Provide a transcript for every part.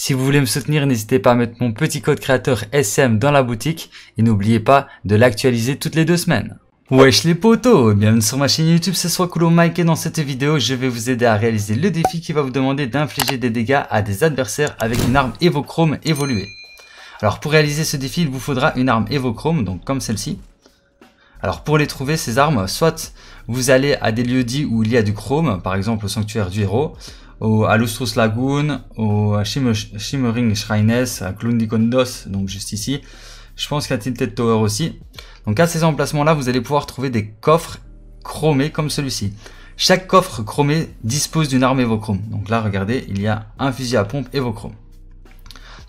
Si vous voulez me soutenir, n'hésitez pas à mettre mon petit code créateur SM dans la boutique et n'oubliez pas de l'actualiser toutes les deux semaines. Wesh les potos Bienvenue sur ma chaîne YouTube, c'est soit cool Mike et dans cette vidéo, je vais vous aider à réaliser le défi qui va vous demander d'infliger des dégâts à des adversaires avec une arme Evochrome évoluée. Alors pour réaliser ce défi, il vous faudra une arme Evochrome, donc comme celle-ci. Alors pour les trouver, ces armes, soit vous allez à des lieux dits où il y a du chrome, par exemple au sanctuaire du héros, au, à Lagoon, au à Shimmering Shrines, à Klundikondos, donc juste ici. Je pense qu'à Tinted Tower aussi. Donc à ces emplacements-là, vous allez pouvoir trouver des coffres chromés comme celui-ci. Chaque coffre chromé dispose d'une arme évochrome. Donc là, regardez, il y a un fusil à pompe Evochrome.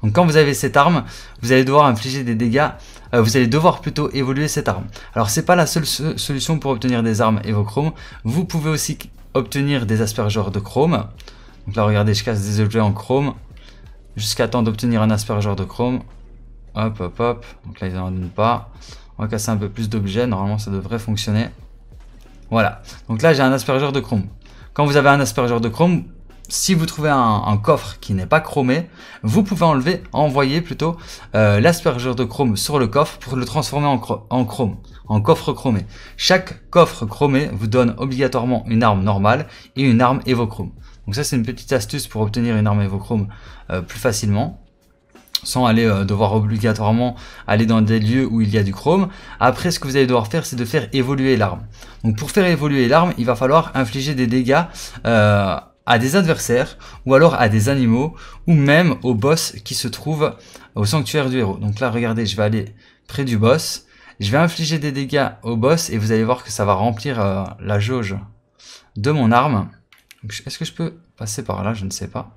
Donc quand vous avez cette arme, vous allez devoir infliger des dégâts, euh, vous allez devoir plutôt évoluer cette arme. Alors c'est pas la seule solution pour obtenir des armes évochrome, vous pouvez aussi obtenir des aspergeurs de chrome. Donc là, regardez, je casse des objets en chrome jusqu'à temps d'obtenir un aspergeur de chrome. Hop, hop, hop. Donc là, ils n'en donnent pas. On va casser un peu plus d'objets. Normalement, ça devrait fonctionner. Voilà. Donc là, j'ai un aspergeur de chrome. Quand vous avez un aspergeur de chrome, si vous trouvez un, coffre qui n'est pas chromé, vous pouvez enlever, envoyer plutôt euh, l'aspergeur de chrome sur le coffre pour le transformer en, en chrome, en coffre chromé. Chaque coffre chromé vous donne obligatoirement une arme normale et une arme évochrome. Donc ça c'est une petite astuce pour obtenir une arme évochrome euh, plus facilement sans aller euh, devoir obligatoirement aller dans des lieux où il y a du chrome. Après, ce que vous allez devoir faire, c'est de faire évoluer l'arme. Donc pour faire évoluer l'arme, il va falloir infliger des dégâts euh, à des adversaires, ou alors à des animaux, ou même au boss qui se trouve au sanctuaire du héros. Donc là, regardez, je vais aller près du boss. Je vais infliger des dégâts au boss et vous allez voir que ça va remplir la jauge de mon arme. Est-ce que je peux passer par là Je ne sais pas.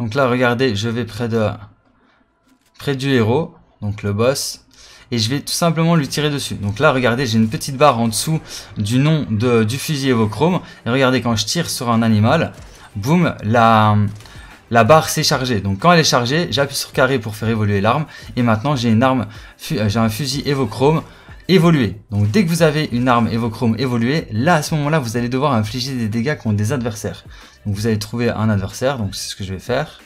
Donc là, regardez, je vais près de près du héros, donc le boss, et je vais tout simplement lui tirer dessus. Donc là, regardez, j'ai une petite barre en dessous du nom de, du fusil Evochrome. Et regardez, quand je tire sur un animal, boum, la, barre s'est chargée. Donc quand elle est chargée, j'appuie sur carré pour faire évoluer l'arme. Et maintenant, j'ai une arme, euh, j'ai un fusil Evochrome évoluer. Donc dès que vous avez une arme Evochrome évoluée, là à ce moment-là, vous allez devoir infliger des dégâts contre des adversaires. Donc vous allez trouver un adversaire, donc c'est ce que je vais faire.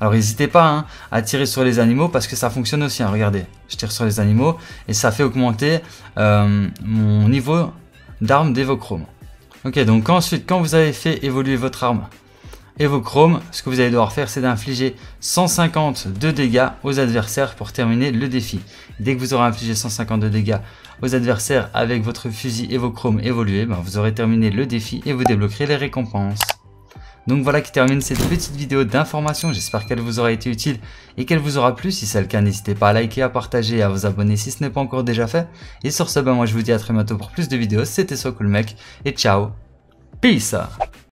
Alors n'hésitez pas hein, à tirer sur les animaux parce que ça fonctionne aussi. Hein, regardez, je tire sur les animaux et ça fait augmenter euh, mon niveau d'arme d'Evochrome. Ok, donc ensuite, quand vous avez fait évoluer votre arme, et vos chromes, ce que vous allez devoir faire, c'est d'infliger 150 de dégâts aux adversaires pour terminer le défi. Dès que vous aurez infligé 150 de dégâts aux adversaires avec votre fusil et vos chromes évolués, ben, vous aurez terminé le défi et vous débloquerez les récompenses. Donc voilà qui termine cette petite vidéo d'information, j'espère qu'elle vous aura été utile et qu'elle vous aura plu. Si c'est le cas, n'hésitez pas à liker, à partager et à vous abonner si ce n'est pas encore déjà fait. Et sur ce, ben moi je vous dis à très bientôt pour plus de vidéos, c'était Socoolmec et ciao, peace